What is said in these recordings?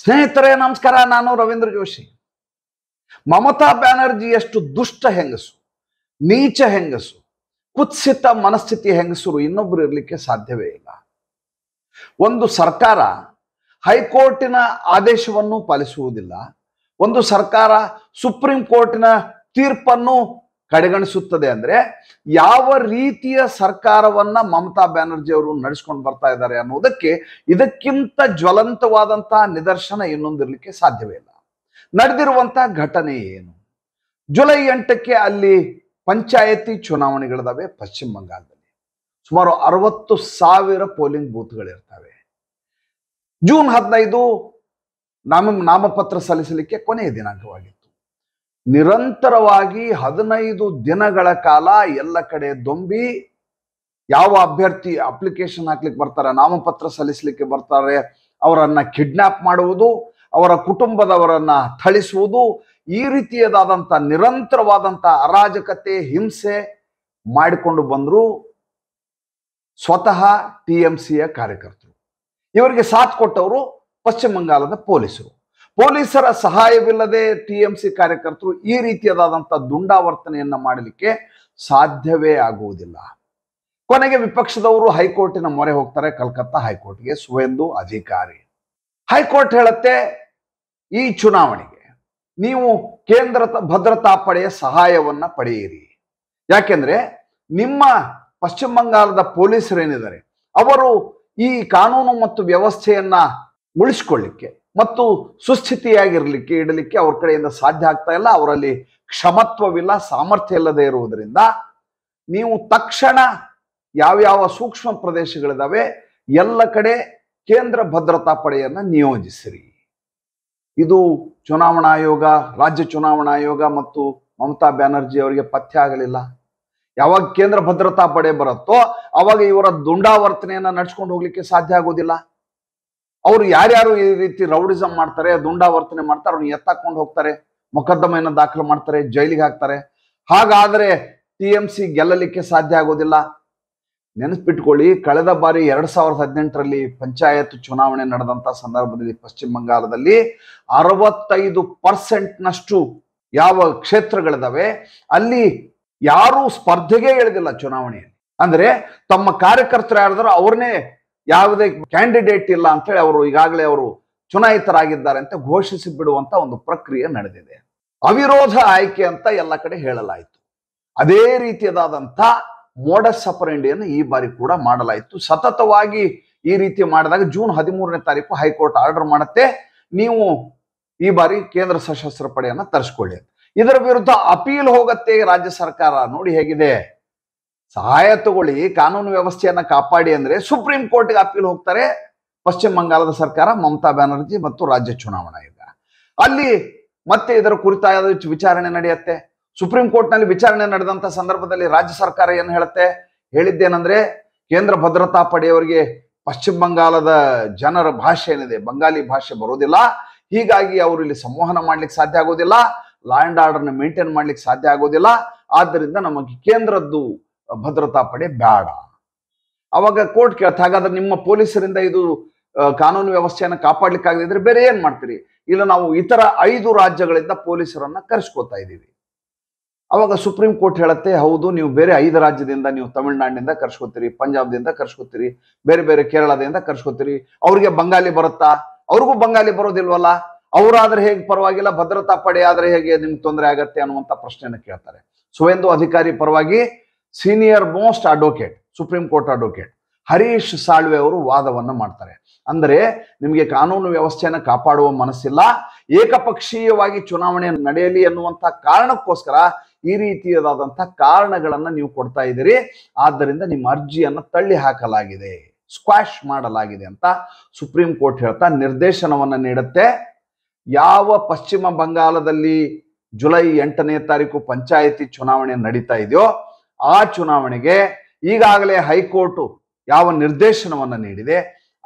ಸ್ನೇಹಿತರೇ ನಮಸ್ಕಾರ ನಾನು ರವೀಂದ್ರ ಜೋಶಿ ಮಮತಾ ಬ್ಯಾನರ್ಜಿ ಎಷ್ಟು ದುಷ್ಟ ಹೆಂಗಸು ನೀಚ ಹೆಂಗಸು ಕುತ್ಸಿತ ಮನಸ್ಥಿತಿ ಹೆಂಗಸರು ಇನ್ನೊಬ್ರು ಇರಲಿಕ್ಕೆ ಸಾಧ್ಯವೇ ಇಲ್ಲ ಒಂದು ಸರ್ಕಾರ ಹೈಕೋರ್ಟಿನ ಆದೇಶವನ್ನು ಪಾಲಿಸುವುದಿಲ್ಲ ಒಂದು ಸರ್ಕಾರ ಸುಪ್ರೀಂ ಕೋರ್ಟಿನ ತೀರ್ಪನ್ನು ಕಡೆಗಣಿಸುತ್ತದೆ ಅಂದ್ರೆ ಯಾವ ರೀತಿಯ ಸರ್ಕಾರವನ್ನ ಮಮತಾ ಬ್ಯಾನರ್ಜಿ ಅವರು ನಡೆಸ್ಕೊಂಡು ಬರ್ತಾ ಇದ್ದಾರೆ ಅನ್ನೋದಕ್ಕೆ ಇದಕ್ಕಿಂತ ಜ್ವಲಂತವಾದಂತಹ ನಿದರ್ಶನ ಇನ್ನೊಂದಿರಲಿಕ್ಕೆ ಸಾಧ್ಯವೇ ಇಲ್ಲ ನಡೆದಿರುವಂತಹ ಘಟನೆ ಏನು ಜುಲೈ ಎಂಟಕ್ಕೆ ಅಲ್ಲಿ ಪಂಚಾಯತಿ ಚುನಾವಣೆಗಳಿದಾವೆ ಪಶ್ಚಿಮ ಬಂಗಾಳದಲ್ಲಿ ಸುಮಾರು ಅರವತ್ತು ಸಾವಿರ ಪೋಲಿಂಗ್ ಬೂತ್ಗಳಿರ್ತವೆ ಜೂನ್ ಹದಿನೈದು ನಾಮ ನಾಮಪತ್ರ ಸಲ್ಲಿಸಲಿಕ್ಕೆ ಕೊನೆಯ ದಿನಾಂಕವಾಗಿತ್ತು ನಿರಂತರವಾಗಿ ಹದಿನೈದು ದಿನಗಳ ಕಾಲ ಎಲ್ಲ ಕಡೆ ದೊಂಬಿ ಯಾವ ಅಭ್ಯರ್ಥಿ ಅಪ್ಲಿಕೇಶನ್ ಹಾಕ್ಲಿಕ್ಕೆ ಬರ್ತಾರೆ ನಾಮಪತ್ರ ಸಲ್ಲಿಸಲಿಕ್ಕೆ ಬರ್ತಾರೆ ಅವರನ್ನ ಕಿಡ್ನಾಪ್ ಮಾಡುವುದು ಅವರ ಕುಟುಂಬದವರನ್ನ ಥಳಿಸುವುದು ಈ ರೀತಿಯದಾದಂಥ ನಿರಂತರವಾದಂಥ ಅರಾಜಕತೆ ಹಿಂಸೆ ಮಾಡಿಕೊಂಡು ಬಂದರು ಸ್ವತಃ ಟಿ ಎಂ ಸಿಯ ಕಾರ್ಯಕರ್ತರು ಇವರಿಗೆ ಸಾಥ್ ಕೊಟ್ಟವರು ಪಶ್ಚಿಮ ಬಂಗಾಳದ ಪೊಲೀಸರು ಪೊಲೀಸರ ಸಹಾಯವಿಲ್ಲದೆ ಟಿ ಎಂ ಸಿ ಕಾರ್ಯಕರ್ತರು ಈ ರೀತಿಯಾದಂಥ ದುಂಡಾವರ್ತನೆಯನ್ನು ಮಾಡಲಿಕ್ಕೆ ಸಾಧ್ಯವೇ ಆಗುವುದಿಲ್ಲ ಕೊನೆಗೆ ವಿಪಕ್ಷದವರು ಹೈಕೋರ್ಟಿನ ಮೊರೆ ಹೋಗ್ತಾರೆ ಕಲ್ಕತ್ತಾ ಹೈಕೋರ್ಟ್ಗೆ ಸುವೆಂದು ಅಧಿಕಾರಿ ಹೈಕೋರ್ಟ್ ಹೇಳುತ್ತೆ ಈ ಚುನಾವಣೆಗೆ ನೀವು ಕೇಂದ್ರ ಭದ್ರತಾ ಪಡೆಯ ಸಹಾಯವನ್ನ ಪಡೆಯಿರಿ ಯಾಕೆಂದ್ರೆ ನಿಮ್ಮ ಪಶ್ಚಿಮ ಬಂಗಾಳದ ಪೊಲೀಸರೇನಿದ್ದಾರೆ ಅವರು ಈ ಕಾನೂನು ಮತ್ತು ವ್ಯವಸ್ಥೆಯನ್ನ ಉಳಿಸ್ಕೊಳ್ಳಿಕ್ಕೆ ಮತ್ತು ಸುಸ್ಥಿತಿಯಾಗಿರಲಿಕ್ಕೆ ಇಡಲಿಕ್ಕೆ ಅವ್ರ ಕಡೆಯಿಂದ ಸಾಧ್ಯ ಆಗ್ತಾ ಇಲ್ಲ ಅವರಲ್ಲಿ ಕ್ಷಮತ್ವವಿಲ್ಲ ಸಾಮರ್ಥ್ಯ ಇಲ್ಲದೆ ಇರುವುದರಿಂದ ನೀವು ತಕ್ಷಣ ಯಾವ್ಯಾವ ಸೂಕ್ಷ್ಮ ಪ್ರದೇಶಗಳಿದಾವೆ ಎಲ್ಲ ಕಡೆ ಕೇಂದ್ರ ಭದ್ರತಾ ಪಡೆಯನ್ನು ನಿಯೋಜಿಸಿರಿ ಇದು ಚುನಾವಣಾ ಆಯೋಗ ರಾಜ್ಯ ಚುನಾವಣಾ ಆಯೋಗ ಮತ್ತು ಮಮತಾ ಬ್ಯಾನರ್ಜಿ ಅವರಿಗೆ ಪಥ್ಯ ಆಗಲಿಲ್ಲ ಯಾವಾಗ ಕೇಂದ್ರ ಭದ್ರತಾ ಪಡೆ ಬರುತ್ತೋ ಅವಾಗ ಇವರ ದುಂಡಾವರ್ತನೆಯನ್ನು ನಡ್ಸ್ಕೊಂಡು ಹೋಗ್ಲಿಕ್ಕೆ ಸಾಧ್ಯ ಆಗೋದಿಲ್ಲ ಅವ್ರು ಯಾರ್ಯಾರು ಈ ರೀತಿ ರೌಡಿಸಮ್ ಮಾಡ್ತಾರೆ ದುಂಡಾವರ್ತನೆ ಮಾಡ್ತಾರೆ ಅವ್ರನ್ನ ಎತ್ತಾಕೊಂಡು ಹೋಗ್ತಾರೆ ಮೊಕದ್ದಮೆಯನ್ನು ದಾಖಲು ಮಾಡ್ತಾರೆ ಜೈಲಿಗೆ ಹಾಕ್ತಾರೆ ಹಾಗಾದ್ರೆ ಟಿ ಎಂ ಸಿ ಗೆಲ್ಲಲಿಕ್ಕೆ ಸಾಧ್ಯ ಆಗೋದಿಲ್ಲ ನೆನೆಸ್ಬಿಟ್ಕೊಳ್ಳಿ ಕಳೆದ ಬಾರಿ ಎರಡ್ ಸಾವಿರದ ಹದಿನೆಂಟರಲ್ಲಿ ಪಂಚಾಯತ್ ಚುನಾವಣೆ ನಡೆದಂತ ಸಂದರ್ಭದಲ್ಲಿ ಪಶ್ಚಿಮ ಬಂಗಾಳದಲ್ಲಿ ಅರವತ್ತೈದು ಪರ್ಸೆಂಟ್ನಷ್ಟು ನಷ್ಟು ಯಾವ ಕ್ಷೇತ್ರಗಳಿದಾವೆ ಅಲ್ಲಿ ಯಾರೂ ಸ್ಪರ್ಧೆಗೆ ಇಳಿದಿಲ್ಲ ಚುನಾವಣೆಯಲ್ಲಿ ಅಂದ್ರೆ ತಮ್ಮ ಕಾರ್ಯಕರ್ತರು ಯಾರಾದ್ರೂ ಅವ್ರನ್ನೇ ಯಾವುದೇ ಕ್ಯಾಂಡಿಡೇಟ್ ಇಲ್ಲ ಅಂತೇಳಿ ಅವರು ಈಗಾಗಲೇ ಅವರು ಚುನಾಯಿತರಾಗಿದ್ದಾರೆ ಅಂತ ಘೋಷಿಸಿ ಬಿಡುವಂತ ಒಂದು ಪ್ರಕ್ರಿಯೆ ನಡೆದಿದೆ ಅವಿರೋಧ ಆಯ್ಕೆ ಅಂತ ಎಲ್ಲ ಕಡೆ ಹೇಳಲಾಯಿತು ಅದೇ ರೀತಿಯದಾದಂಥ ಮೋಡ ಇಂಡಿಯನ್ನು ಈ ಬಾರಿ ಕೂಡ ಮಾಡಲಾಯಿತು ಸತತವಾಗಿ ಈ ರೀತಿ ಮಾಡಿದಾಗ ಜೂನ್ ಹದಿಮೂರನೇ ತಾರೀಕು ಹೈಕೋರ್ಟ್ ಆರ್ಡರ್ ಮಾಡುತ್ತೆ ನೀವು ಈ ಬಾರಿ ಕೇಂದ್ರ ಸಶಸ್ತ್ರ ಪಡೆಯನ್ನ ತರಿಸ್ಕೊಳ್ಳಿ ಇದರ ವಿರುದ್ಧ ಅಪೀಲ್ ಹೋಗತ್ತೆ ರಾಜ್ಯ ಸರ್ಕಾರ ನೋಡಿ ಹೇಗಿದೆ ಸಹಾಯ ತಗೊಳ್ಳಿ ಕಾನೂನು ವ್ಯವಸ್ಥೆಯನ್ನ ಕಾಪಾಡಿ ಅಂದ್ರೆ ಸುಪ್ರೀಂ ಕೋರ್ಟ್ಗೆ ಅಪೀಲ್ ಹೋಗ್ತಾರೆ ಪಶ್ಚಿಮ ಬಂಗಾಳದ ಸರ್ಕಾರ ಮಮತಾ ಬ್ಯಾನರ್ಜಿ ಮತ್ತು ರಾಜ್ಯ ಚುನಾವಣಾ ಆಯೋಗ ಅಲ್ಲಿ ಮತ್ತೆ ಇದರ ಕುರಿತಾದ ವಿಚಾರಣೆ ನಡೆಯುತ್ತೆ ಸುಪ್ರೀಂ ಕೋರ್ಟ್ನಲ್ಲಿ ವಿಚಾರಣೆ ನಡೆದಂತ ಸಂದರ್ಭದಲ್ಲಿ ರಾಜ್ಯ ಸರ್ಕಾರ ಏನು ಹೇಳುತ್ತೆ ಹೇಳಿದ್ದೇನಂದ್ರೆ ಕೇಂದ್ರ ಭದ್ರತಾ ಪಡೆಯವರಿಗೆ ಪಶ್ಚಿಮ ಬಂಗಾಳದ ಜನರ ಭಾಷೆ ಏನಿದೆ ಬಂಗಾಲಿ ಭಾಷೆ ಬರೋದಿಲ್ಲ ಹೀಗಾಗಿ ಅವರು ಇಲ್ಲಿ ಸಂವಹನ ಮಾಡ್ಲಿಕ್ಕೆ ಸಾಧ್ಯ ಆಗೋದಿಲ್ಲ ಲಾ ಅಂಡ್ ಆರ್ಡರ್ನ ಮೇಂಟೈನ್ ಮಾಡ್ಲಿಕ್ಕೆ ಸಾಧ್ಯ ಆಗೋದಿಲ್ಲ ಆದ್ದರಿಂದ ನಮಗೆ ಕೇಂದ್ರದ್ದು ಭದ್ರತಾ ಪಡೆ ಬೇಡ ಅವಾಗ ಕೋರ್ಟ್ ಕೇಳ್ತಾ ಹಾಗಾದ್ರೆ ನಿಮ್ಮ ಪೊಲೀಸರಿಂದ ಇದು ಕಾನೂನು ವ್ಯವಸ್ಥೆಯನ್ನು ಕಾಪಾಡ್ಲಿಕ್ಕಾಗದಿದ್ರೆ ಬೇರೆ ಏನ್ ಮಾಡ್ತೀರಿ ಇಲ್ಲ ನಾವು ಇತರ ಐದು ರಾಜ್ಯಗಳಿಂದ ಪೊಲೀಸರನ್ನ ಕರೆಸ್ಕೋತಾ ಇದ್ದೀವಿ ಅವಾಗ ಸುಪ್ರೀಂ ಕೋರ್ಟ್ ಹೇಳುತ್ತೆ ಹೌದು ನೀವು ಬೇರೆ ಐದು ರಾಜ್ಯದಿಂದ ನೀವು ತಮಿಳ್ನಾಡಿನಿಂದ ಕರ್ಸ್ಕೊತೀರಿ ಪಂಜಾಬ್ದಿಂದ ಕರ್ಸ್ಕೊತೀರಿ ಬೇರೆ ಬೇರೆ ಕೇರಳದಿಂದ ಕರ್ಸ್ಕೊತೀರಿ ಅವ್ರಿಗೆ ಬಂಗಾಲಿ ಬರುತ್ತಾ ಅವ್ರಿಗೂ ಬಂಗಾಲಿ ಬರೋದಿಲ್ವಲ್ಲ ಅವರಾದ್ರೆ ಹೇಗೆ ಪರವಾಗಿಲ್ಲ ಭದ್ರತಾ ಪಡೆ ಆದ್ರೆ ಹೇಗೆ ನಿಮ್ಗೆ ತೊಂದರೆ ಆಗತ್ತೆ ಅನ್ನುವಂಥ ಪ್ರಶ್ನೆಯನ್ನು ಕೇಳ್ತಾರೆ ಸುವೇಂದು ಅಧಿಕಾರಿ ಪರವಾಗಿ senior most advocate supreme court advocate Harish Salve ಅವರು ವಾದವನ್ನು ಮಾಡ್ತಾರೆ ಅಂದರೆ ನಿಮಗೆ ಕಾನೂನು ವ್ಯವಸ್ಥೆಯನ್ನು ಕಾಪಾಡುವ ಮನಸ್ಸಿಲ್ಲ ಏಕಪಕ್ಷೀಯವಾಗಿ ಚುನಾವಣೆ ನಡೆಯಲಿ ಎನ್ನುವಂಥ ಕಾರಣಕ್ಕೋಸ್ಕರ ಈ ರೀತಿಯಾದಂಥ ಕಾರಣಗಳನ್ನು ನೀವು ಕೊಡ್ತಾ ಇದ್ದೀರಿ ಆದ್ದರಿಂದ ನಿಮ್ಮ ಅರ್ಜಿಯನ್ನು ತಳ್ಳಿ ಹಾಕಲಾಗಿದೆ ಸ್ಕ್ವಾಶ್ ಮಾಡಲಾಗಿದೆ ಅಂತ ಸುಪ್ರೀಂ ಕೋರ್ಟ್ ಹೇಳ್ತಾ ನಿರ್ದೇಶನವನ್ನು ನೀಡುತ್ತೆ ಯಾವ ಪಶ್ಚಿಮ ಬಂಗಾಳದಲ್ಲಿ ಜುಲೈ ಎಂಟನೇ ತಾರೀಕು ಪಂಚಾಯಿತಿ ಚುನಾವಣೆ ನಡೀತಾ ಇದೆಯೋ ಆ ಚುನಾವಣೆಗೆ ಈಗಾಗಲೇ ಹೈಕೋರ್ಟು ಯಾವ ನಿರ್ದೇಶನವನ್ನು ನೀಡಿದೆ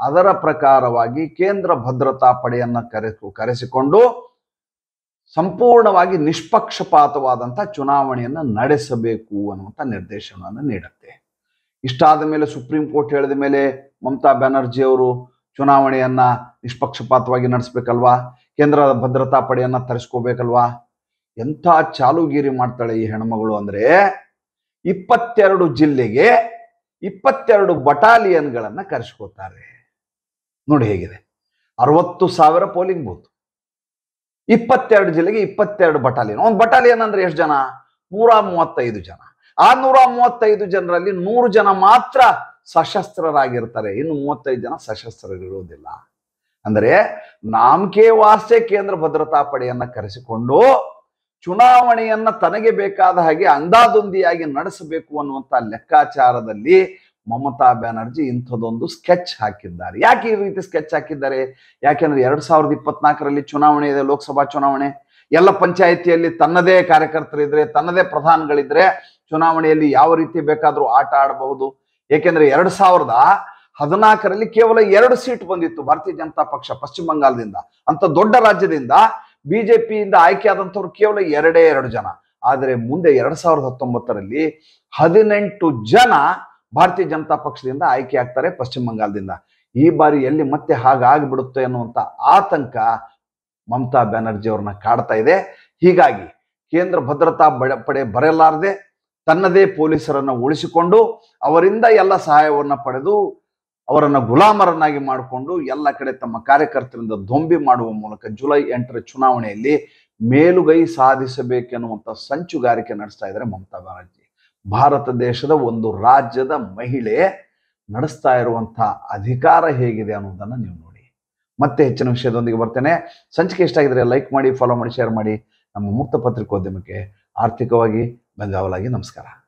ಅದರ ಪ್ರಕಾರವಾಗಿ ಕೇಂದ್ರ ಭದ್ರತಾ ಪಡೆಯನ್ನು ಕರೆ ಕರೆಸಿಕೊಂಡು ಸಂಪೂರ್ಣವಾಗಿ ನಿಷ್ಪಕ್ಷಪಾತವಾದಂಥ ಚುನಾವಣೆಯನ್ನು ನಡೆಸಬೇಕು ಅನ್ನುವಂಥ ನಿರ್ದೇಶನವನ್ನು ನೀಡುತ್ತೆ ಇಷ್ಟಾದ ಮೇಲೆ ಸುಪ್ರೀಂ ಕೋರ್ಟ್ ಹೇಳಿದ ಮೇಲೆ ಮಮತಾ ಬ್ಯಾನರ್ಜಿ ಅವರು ಚುನಾವಣೆಯನ್ನ ನಿಷ್ಪಕ್ಷಪಾತವಾಗಿ ನಡೆಸ್ಬೇಕಲ್ವಾ ಕೇಂದ್ರ ಭದ್ರತಾ ಪಡೆಯನ್ನ ತರಿಸ್ಕೋಬೇಕಲ್ವಾ ಎಂಥ ಚಾಲುಗೀರಿ ಮಾಡ್ತಾಳೆ ಈ ಹೆಣ್ಮಗಳು ಅಂದ್ರೆ ಇಪ್ಪತ್ತೆರಡು ಜಿಲ್ಲೆಗೆ ಇಪ್ಪತ್ತೆರಡು ಬಟಾಲಿಯನ್ಗಳನ್ನು ಕರೆಸ್ಕೋತಾರೆ ನೋಡಿ ಹೇಗಿದೆ ಅರವತ್ತು ಸಾವಿರ ಪೋಲಿಂಗ್ ಬೂತ್ ಇಪ್ಪತ್ತೆರಡು ಜಿಲ್ಲೆಗೆ ಇಪ್ಪತ್ತೆರಡು ಬಟಾಲಿಯನ್ ಒಂದು ಬಟಾಲಿಯನ್ ಅಂದ್ರೆ ಎಷ್ಟು ಜನ ನೂರ ಮೂವತ್ತೈದು ಜನ ಆ ನೂರ ಮೂವತ್ತೈದು ಜನರಲ್ಲಿ ನೂರು ಜನ ಮಾತ್ರ ಸಶಸ್ತ್ರರಾಗಿರ್ತಾರೆ ಇನ್ನು ಮೂವತ್ತೈದು ಜನ ಸಶಸ್ತ್ರರಿರುವುದಿಲ್ಲ ಅಂದರೆ ನಾಮಕೆ ವಾಸ್ತೆ ಕೇಂದ್ರ ಭದ್ರತಾ ಪಡೆಯನ್ನ ಕರೆಸಿಕೊಂಡು ಚುನಾವಣೆಯನ್ನ ತನಗೆ ಬೇಕಾದ ಹಾಗೆ ಅಂದಾದೊಂದಿಯಾಗಿ ನಡೆಸಬೇಕು ಅನ್ನುವಂಥ ಲೆಕ್ಕಾಚಾರದಲ್ಲಿ ಮಮತಾ ಬ್ಯಾನರ್ಜಿ ಇಂಥದ್ದೊಂದು ಸ್ಕೆಚ್ ಹಾಕಿದ್ದಾರೆ ಯಾಕೆ ಈ ರೀತಿ ಸ್ಕೆಚ್ ಹಾಕಿದ್ದಾರೆ ಯಾಕೆಂದ್ರೆ ಎರಡ್ ಸಾವಿರದ ಇಪ್ಪತ್ನಾಲ್ಕರಲ್ಲಿ ಚುನಾವಣೆ ಇದೆ ಲೋಕಸಭಾ ಚುನಾವಣೆ ಎಲ್ಲ ಪಂಚಾಯಿತಿಯಲ್ಲಿ ತನ್ನದೇ ಕಾರ್ಯಕರ್ತರಿದ್ರೆ ತನ್ನದೇ ಪ್ರಧಾನಗಳಿದ್ರೆ ಚುನಾವಣೆಯಲ್ಲಿ ಯಾವ ರೀತಿ ಬೇಕಾದರೂ ಆಟ ಆಡಬಹುದು ಏಕೆಂದ್ರೆ ಎರಡ್ ಸಾವಿರದ ಹದಿನಾಲ್ಕರಲ್ಲಿ ಕೇವಲ ಎರಡು ಸೀಟ್ ಬಂದಿತ್ತು ಭಾರತೀಯ ಜನತಾ ಪಕ್ಷ ಪಶ್ಚಿಮ ಬಂಗಾಳದಿಂದ ಅಂತ ದೊಡ್ಡ ರಾಜ್ಯದಿಂದ ಬಿಜೆಪಿಯಿಂದ ಆಯ್ಕೆಯಾದಂಥವ್ರು ಕೇವಲ ಎರಡೇ ಎರಡು ಜನ ಆದರೆ ಮುಂದೆ ಎರಡ್ ಸಾವಿರದ ಹತ್ತೊಂಬತ್ತರಲ್ಲಿ ಹದಿನೆಂಟು ಜನ ಭಾರತೀಯ ಜನತಾ ಪಕ್ಷದಿಂದ ಆಯ್ಕೆ ಆಗ್ತಾರೆ ಪಶ್ಚಿಮ ಬಂಗಾಳದಿಂದ ಈ ಬಾರಿ ಎಲ್ಲಿ ಮತ್ತೆ ಹಾಗಾಗ್ಬಿಡುತ್ತೆ ಅನ್ನುವಂಥ ಆತಂಕ ಮಮತಾ ಬ್ಯಾನರ್ಜಿ ಅವ್ರನ್ನ ಕಾಡ್ತಾ ಇದೆ ಹೀಗಾಗಿ ಕೇಂದ್ರ ಭದ್ರತಾ ಪಡೆ ಬರೆಯಲಾರದೆ ತನ್ನದೇ ಪೊಲೀಸರನ್ನು ಉಳಿಸಿಕೊಂಡು ಅವರಿಂದ ಎಲ್ಲ ಸಹಾಯವನ್ನು ಪಡೆದು ಅವರನ್ನು ಗುಲಾಮರನ್ನಾಗಿ ಮಾಡಿಕೊಂಡು ಎಲ್ಲ ಕಡೆ ತಮ್ಮ ಕಾರ್ಯಕರ್ತರಿಂದ ದೊಂಬಿ ಮಾಡುವ ಮೂಲಕ ಜುಲೈ ಎಂಟರ ಚುನಾವಣೆಯಲ್ಲಿ ಮೇಲುಗೈ ಸಾಧಿಸಬೇಕೆನ್ನುವಂಥ ಸಂಚುಗಾರಿಕೆ ನಡೆಸ್ತಾ ಇದ್ದಾರೆ ಮಮತಾ ಬ್ಯಾನರ್ಜಿ ಭಾರತ ದೇಶದ ಒಂದು ರಾಜ್ಯದ ಮಹಿಳೆ ನಡೆಸ್ತಾ ಇರುವಂಥ ಅಧಿಕಾರ ಹೇಗಿದೆ ಅನ್ನೋದನ್ನು ನೀವು ನೋಡಿ ಮತ್ತೆ ಹೆಚ್ಚಿನ ವಿಷಯದೊಂದಿಗೆ ಬರ್ತೇನೆ ಸಂಚಿಕೆ ಇಷ್ಟ ಆಗಿದ್ರೆ ಲೈಕ್ ಮಾಡಿ ಫಾಲೋ ಮಾಡಿ ಶೇರ್ ಮಾಡಿ ನಮ್ಮ ಮುಕ್ತ ಪತ್ರಿಕೋದ್ಯಮಕ್ಕೆ ಆರ್ಥಿಕವಾಗಿ ಬೆಂಗಾವಲಾಗಿ ನಮಸ್ಕಾರ